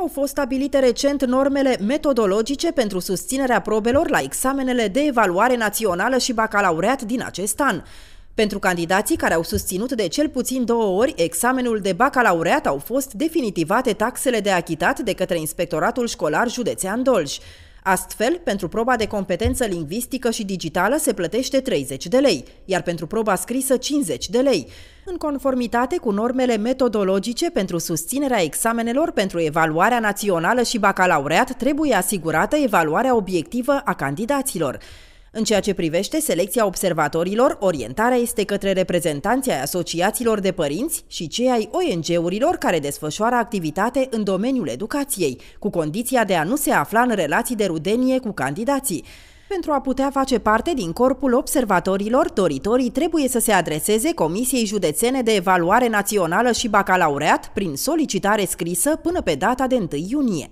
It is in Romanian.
Au fost stabilite recent normele metodologice pentru susținerea probelor la examenele de evaluare națională și bacalaureat din acest an. Pentru candidații care au susținut de cel puțin două ori examenul de bacalaureat au fost definitivate taxele de achitat de către Inspectoratul Școlar Județean Dolj. Astfel, pentru proba de competență lingvistică și digitală se plătește 30 de lei, iar pentru proba scrisă 50 de lei, în conformitate cu normele metodologice pentru susținerea examenelor pentru evaluarea națională și bacalaureat trebuie asigurată evaluarea obiectivă a candidaților. În ceea ce privește selecția observatorilor, orientarea este către reprezentanții ai asociațiilor de părinți și cei ai ONG-urilor care desfășoară activitate în domeniul educației, cu condiția de a nu se afla în relații de rudenie cu candidații. Pentru a putea face parte din corpul observatorilor, doritorii trebuie să se adreseze Comisiei Județene de Evaluare Națională și Bacalaureat prin solicitare scrisă până pe data de 1 iunie.